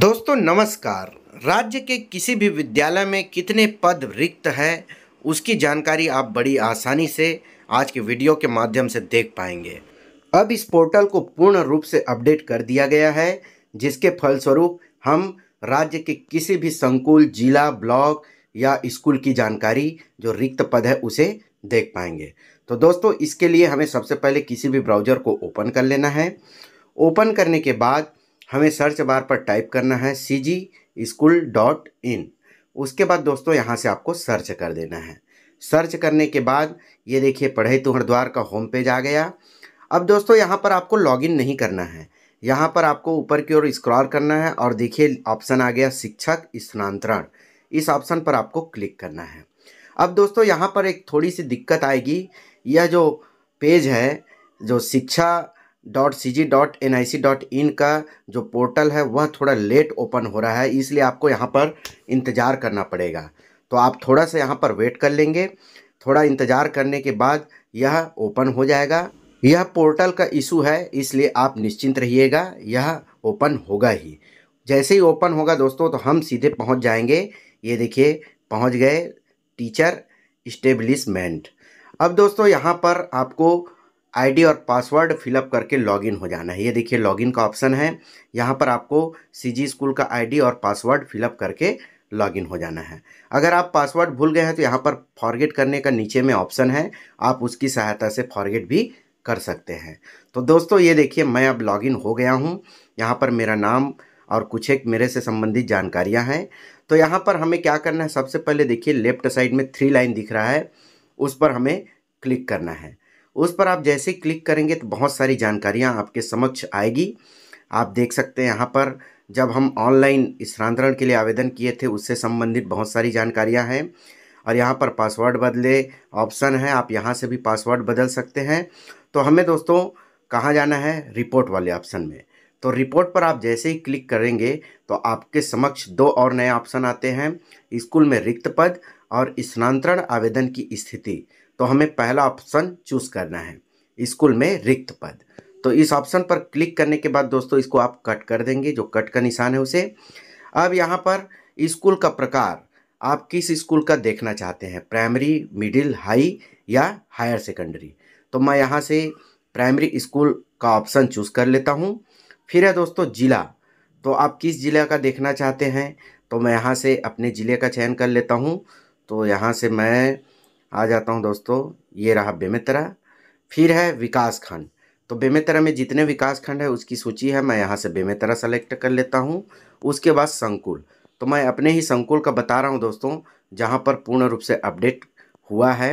दोस्तों नमस्कार राज्य के किसी भी विद्यालय में कितने पद रिक्त हैं उसकी जानकारी आप बड़ी आसानी से आज के वीडियो के माध्यम से देख पाएंगे अब इस पोर्टल को पूर्ण रूप से अपडेट कर दिया गया है जिसके फलस्वरूप हम राज्य के किसी भी संकुल जिला ब्लॉक या स्कूल की जानकारी जो रिक्त पद है उसे देख पाएंगे तो दोस्तों इसके लिए हमें सबसे पहले किसी भी ब्राउज़र को ओपन कर लेना है ओपन करने के बाद हमें सर्च बार पर टाइप करना है सी जी स्कूल डॉट इन उसके बाद दोस्तों यहाँ से आपको सर्च कर देना है सर्च करने के बाद ये देखिए पढ़े तुहर तो द्वार का होम पेज आ गया अब दोस्तों यहाँ पर आपको लॉगिन नहीं करना है यहाँ पर आपको ऊपर की ओर स्क्रॉल करना है और देखिए ऑप्शन आ गया शिक्षक स्थानांतरण इस ऑप्शन पर आपको क्लिक करना है अब दोस्तों यहाँ पर एक थोड़ी सी दिक्कत आएगी यह जो पेज है जो Shiksha dot C G dot N I C dot in का जो पोर्टल है वह थोड़ा लेट ओपन हो रहा है इसलिए आपको यहाँ पर इंतज़ार करना पड़ेगा तो आप थोड़ा सा यहाँ पर वेट कर लेंगे थोड़ा इंतज़ार करने के बाद यह ओपन हो जाएगा यह पोर्टल का इशू है इसलिए आप निश्चिंत रहिएगा यह ओपन होगा ही जैसे ही ओपन होगा दोस्तों तो हम सीधे पहुँच जाएंगे ये देखिए पहुँच गए टीचर इस्टेब्लिशमेंट अब दोस्तों यहाँ पर आपको आईडी और पासवर्ड फिलअप करके लॉगिन हो जाना है ये देखिए लॉगिन का ऑप्शन है यहाँ पर आपको सीजी स्कूल का आईडी और पासवर्ड फिलअप करके लॉगिन हो जाना है अगर आप पासवर्ड भूल गए हैं तो यहाँ पर फॉरगेट करने का नीचे में ऑप्शन है आप उसकी सहायता से फॉरगेट भी कर सकते हैं तो दोस्तों ये देखिए मैं अब लॉगिन हो गया हूँ यहाँ पर मेरा नाम और कुछ एक मेरे से संबंधित जानकारियाँ हैं तो यहाँ पर हमें क्या करना है सबसे पहले देखिए लेफ्ट साइड में थ्री लाइन दिख रहा है उस पर हमें क्लिक करना है उस पर आप जैसे ही क्लिक करेंगे तो बहुत सारी जानकारियाँ आपके समक्ष आएगी आप देख सकते हैं यहाँ पर जब हम ऑनलाइन स्थानांतरण के लिए आवेदन किए थे उससे संबंधित बहुत सारी जानकारियाँ हैं और यहाँ पर पासवर्ड बदले ऑप्शन है आप यहाँ से भी पासवर्ड बदल सकते हैं तो हमें दोस्तों कहाँ जाना है रिपोर्ट वाले ऑप्शन में तो रिपोर्ट पर आप जैसे ही क्लिक करेंगे तो आपके समक्ष दो और नए ऑप्शन आते हैं स्कूल में रिक्त पद और स्थानांतरण आवेदन की स्थिति तो हमें पहला ऑप्शन चूज करना है स्कूल में रिक्त पद तो इस ऑप्शन पर क्लिक करने के बाद दोस्तों इसको आप कट कर देंगे जो कट का निशान है उसे अब यहाँ पर स्कूल का प्रकार आप किस स्कूल का देखना चाहते हैं प्राइमरी मिडिल हाई या हायर सेकेंडरी तो मैं यहाँ से प्राइमरी स्कूल का ऑप्शन चूज कर लेता हूँ फिर है दोस्तों ज़िला तो आप किस जिला का देखना चाहते हैं तो मैं यहाँ से अपने ज़िले का चयन कर लेता हूँ तो यहाँ से मैं आ जाता हूँ दोस्तों ये रहा बेमेतरा फिर है विकास खंड तो बेमेतरा में जितने विकास खंड है उसकी सूची है मैं यहाँ से बेमेतरा सेलेक्ट कर लेता हूँ उसके बाद संकुल तो मैं अपने ही संकुल का बता रहा हूँ दोस्तों जहाँ पर पूर्ण रूप से अपडेट हुआ है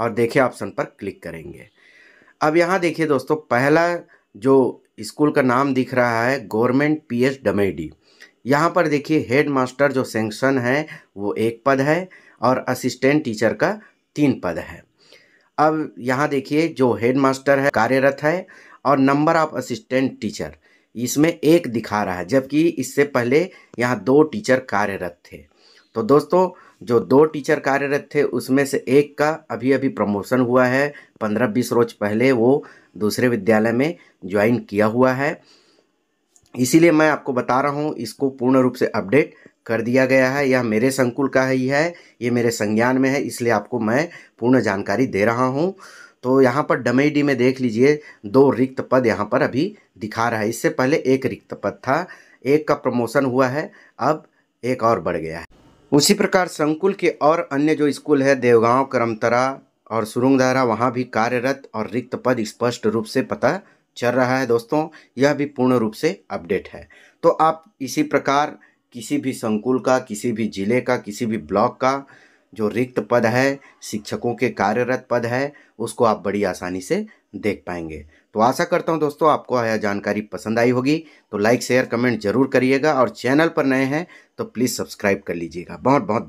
और देखिए ऑप्शन पर क्लिक करेंगे अब यहाँ देखिए दोस्तों पहला जो स्कूल का नाम दिख रहा है गवर्नमेंट पी एच डमेडी यहाँ पर देखिए हेड मास्टर जो सेंक्शन है वो एक पद है और असिस्टेंट टीचर का तीन पद है अब यहाँ देखिए जो हेड मास्टर है कार्यरत है और नंबर ऑफ असिस्टेंट टीचर इसमें एक दिखा रहा है जबकि इससे पहले यहाँ दो टीचर कार्यरत थे तो दोस्तों जो दो टीचर कार्यरत थे उसमें से एक का अभी अभी प्रमोशन हुआ है पंद्रह बीस रोज पहले वो दूसरे विद्यालय में ज्वाइन किया हुआ है इसीलिए मैं आपको बता रहा हूँ इसको पूर्ण रूप से अपडेट कर दिया गया है यह मेरे संकुल का ही है ये मेरे संज्ञान में है इसलिए आपको मैं पूर्ण जानकारी दे रहा हूँ तो यहाँ पर डमेडी में देख लीजिए दो रिक्त पद यहाँ पर अभी दिखा रहा है इससे पहले एक रिक्त पद था एक का प्रमोशन हुआ है अब एक और बढ़ गया है उसी प्रकार संकुल के और अन्य जो स्कूल है देवगांव करमतरा और सुरुंगधारा वहाँ भी कार्यरत और रिक्त पद स्पष्ट रूप से पता चल रहा है दोस्तों यह भी पूर्ण रूप से अपडेट है तो आप इसी प्रकार किसी भी संकुल का किसी भी ज़िले का किसी भी ब्लॉक का जो रिक्त पद है शिक्षकों के कार्यरत पद है उसको आप बड़ी आसानी से देख पाएंगे तो आशा करता हूं दोस्तों आपको यह जानकारी पसंद आई होगी तो लाइक शेयर कमेंट जरूर करिएगा और चैनल पर नए हैं तो प्लीज़ सब्सक्राइब कर लीजिएगा बहुत बहुत